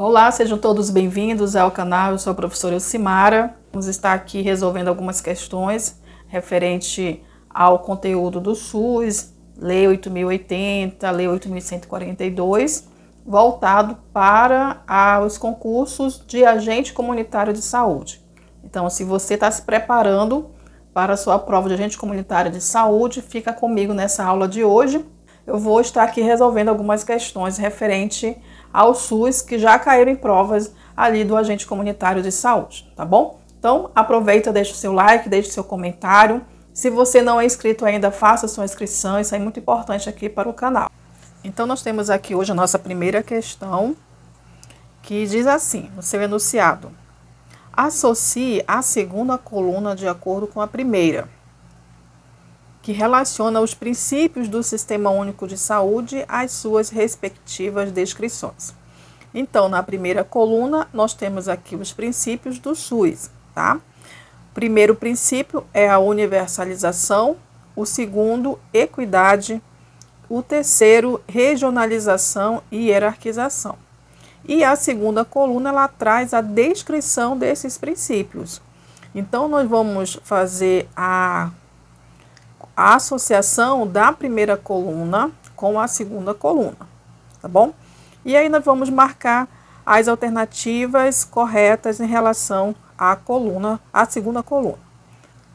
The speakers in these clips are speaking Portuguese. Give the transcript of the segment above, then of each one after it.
Olá, sejam todos bem-vindos ao canal. Eu sou a professora Elcimara. Vamos estar aqui resolvendo algumas questões referente ao conteúdo do SUS, Lei 8080, Lei 8142, voltado para os concursos de agente comunitário de saúde. Então, se você está se preparando para a sua prova de agente comunitário de saúde, fica comigo nessa aula de hoje. Eu vou estar aqui resolvendo algumas questões referente ao SUS que já caíram em provas ali do agente comunitário de saúde, tá bom? Então aproveita, deixa o seu like, deixa o seu comentário. Se você não é inscrito ainda, faça sua inscrição, isso é muito importante aqui para o canal. Então nós temos aqui hoje a nossa primeira questão, que diz assim, no seu enunciado. Associe a segunda coluna de acordo com a primeira que relaciona os princípios do Sistema Único de Saúde às suas respectivas descrições. Então, na primeira coluna, nós temos aqui os princípios do SUS, tá? O primeiro princípio é a universalização, o segundo, equidade, o terceiro, regionalização e hierarquização. E a segunda coluna ela traz a descrição desses princípios. Então, nós vamos fazer a a associação da primeira coluna com a segunda coluna, tá bom? E aí nós vamos marcar as alternativas corretas em relação à coluna, à segunda coluna,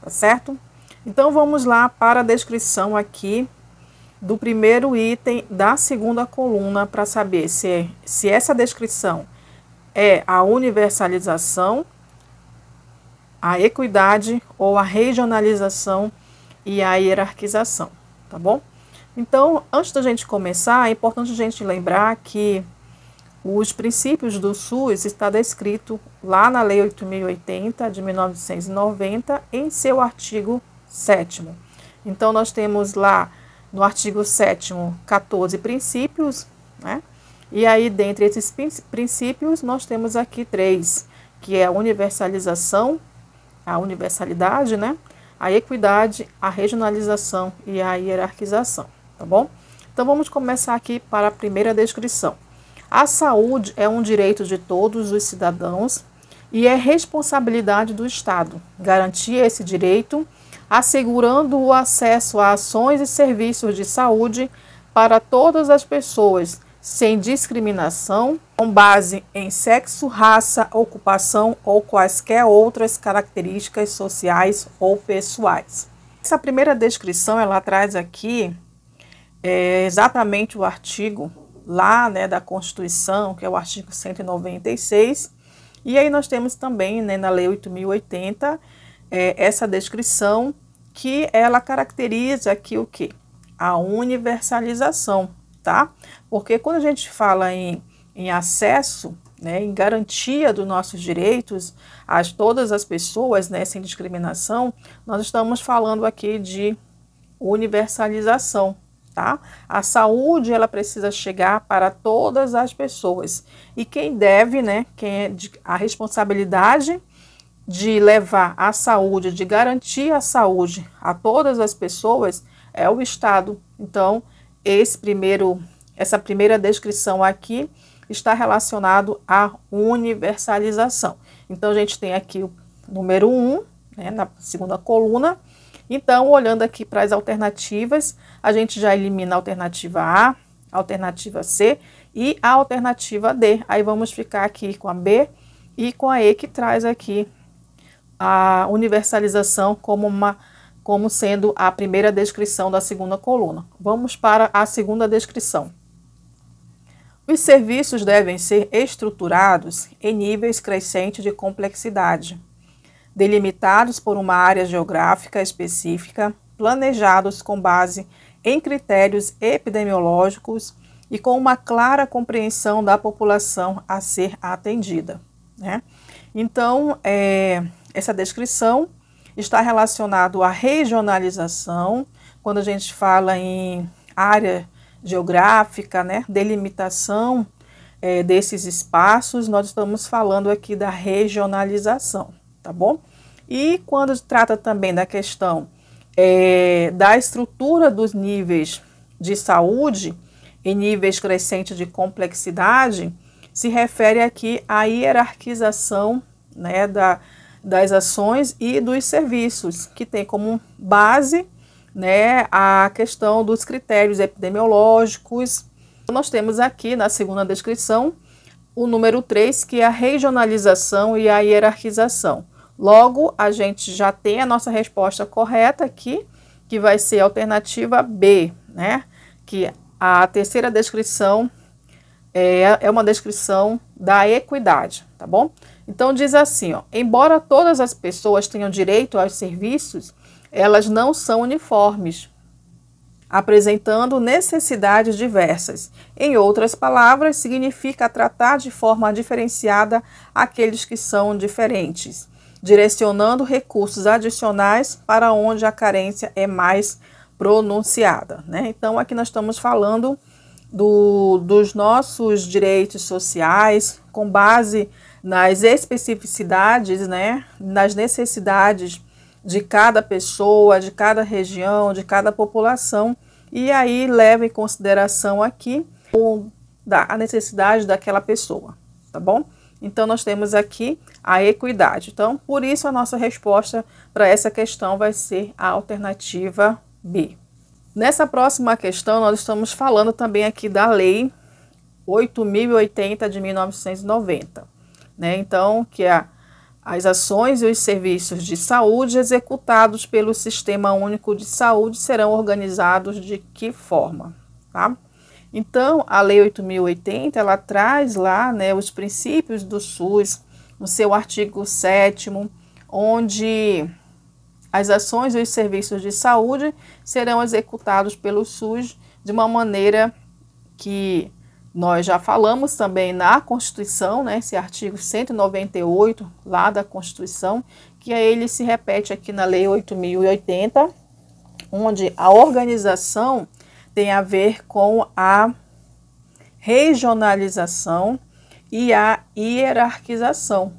tá certo? Então vamos lá para a descrição aqui do primeiro item da segunda coluna para saber se, se essa descrição é a universalização, a equidade ou a regionalização e a hierarquização, tá bom? Então, antes da gente começar, é importante a gente lembrar que os princípios do SUS está descrito lá na Lei 8080 de 1990, em seu artigo 7 Então nós temos lá no artigo 7 14 princípios, né? E aí dentre esses princípios nós temos aqui três, que é a universalização, a universalidade, né? a equidade, a regionalização e a hierarquização, tá bom? Então vamos começar aqui para a primeira descrição. A saúde é um direito de todos os cidadãos e é responsabilidade do Estado garantir esse direito, assegurando o acesso a ações e serviços de saúde para todas as pessoas, sem discriminação com base em sexo, raça, ocupação ou quaisquer outras características sociais ou pessoais. Essa primeira descrição ela traz aqui é, exatamente o artigo lá né, da Constituição, que é o artigo 196, e aí nós temos também né, na Lei 8080 é, essa descrição que ela caracteriza aqui o que? A universalização, tá? Porque quando a gente fala em em acesso, né, em garantia dos nossos direitos a todas as pessoas, né, sem discriminação, nós estamos falando aqui de universalização, tá? A saúde ela precisa chegar para todas as pessoas e quem deve, né, quem é de, a responsabilidade de levar a saúde, de garantir a saúde a todas as pessoas é o Estado. Então, esse primeiro, essa primeira descrição aqui está relacionado à universalização. Então, a gente tem aqui o número 1, né, na segunda coluna. Então, olhando aqui para as alternativas, a gente já elimina a alternativa A, a alternativa C e a alternativa D. Aí, vamos ficar aqui com a B e com a E, que traz aqui a universalização como uma como sendo a primeira descrição da segunda coluna. Vamos para a segunda descrição. Os serviços devem ser estruturados em níveis crescentes de complexidade, delimitados por uma área geográfica específica, planejados com base em critérios epidemiológicos e com uma clara compreensão da população a ser atendida. Né? Então, é, essa descrição está relacionada à regionalização, quando a gente fala em área geográfica, né, delimitação é, desses espaços, nós estamos falando aqui da regionalização, tá bom? E quando trata também da questão é, da estrutura dos níveis de saúde em níveis crescentes de complexidade, se refere aqui à hierarquização né, da, das ações e dos serviços, que tem como base né, a questão dos critérios epidemiológicos. Nós temos aqui na segunda descrição o número 3, que é a regionalização e a hierarquização. Logo, a gente já tem a nossa resposta correta aqui, que vai ser a alternativa B, né? Que a terceira descrição é, é uma descrição da equidade, tá bom? Então diz assim, ó, embora todas as pessoas tenham direito aos serviços, elas não são uniformes, apresentando necessidades diversas. Em outras palavras, significa tratar de forma diferenciada aqueles que são diferentes, direcionando recursos adicionais para onde a carência é mais pronunciada. Né? Então, aqui nós estamos falando do, dos nossos direitos sociais com base nas especificidades, né, nas necessidades de cada pessoa, de cada região, de cada população, e aí leva em consideração aqui o, da, a necessidade daquela pessoa, tá bom? Então, nós temos aqui a equidade. Então, por isso, a nossa resposta para essa questão vai ser a alternativa B. Nessa próxima questão, nós estamos falando também aqui da Lei 8.080 de 1990, né? Então, que é a as ações e os serviços de saúde executados pelo Sistema Único de Saúde serão organizados de que forma, tá? Então, a Lei 8080, ela traz lá, né, os princípios do SUS, no seu artigo 7 onde as ações e os serviços de saúde serão executados pelo SUS de uma maneira que nós já falamos também na Constituição, né, esse artigo 198 lá da Constituição, que ele se repete aqui na Lei 8080, onde a organização tem a ver com a regionalização e a hierarquização,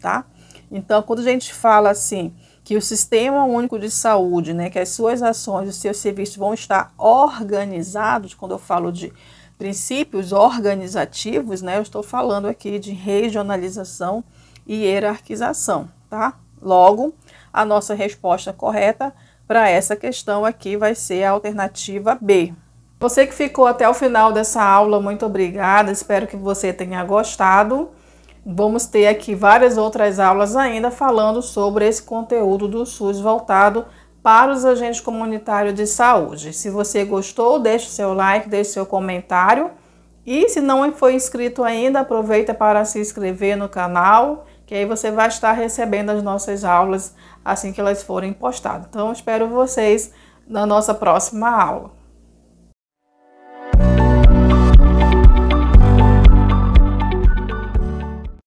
tá? Então, quando a gente fala assim, que o Sistema Único de Saúde, né, que as suas ações, os seus serviços vão estar organizados, quando eu falo de princípios organizativos, né, eu estou falando aqui de regionalização e hierarquização, tá? Logo, a nossa resposta correta para essa questão aqui vai ser a alternativa B. Você que ficou até o final dessa aula, muito obrigada. Espero que você tenha gostado. Vamos ter aqui várias outras aulas ainda falando sobre esse conteúdo do SUS voltado para os agentes comunitários de saúde. Se você gostou, deixe seu like, deixe seu comentário. E se não foi inscrito ainda, aproveita para se inscrever no canal, que aí você vai estar recebendo as nossas aulas assim que elas forem postadas. Então, espero vocês na nossa próxima aula.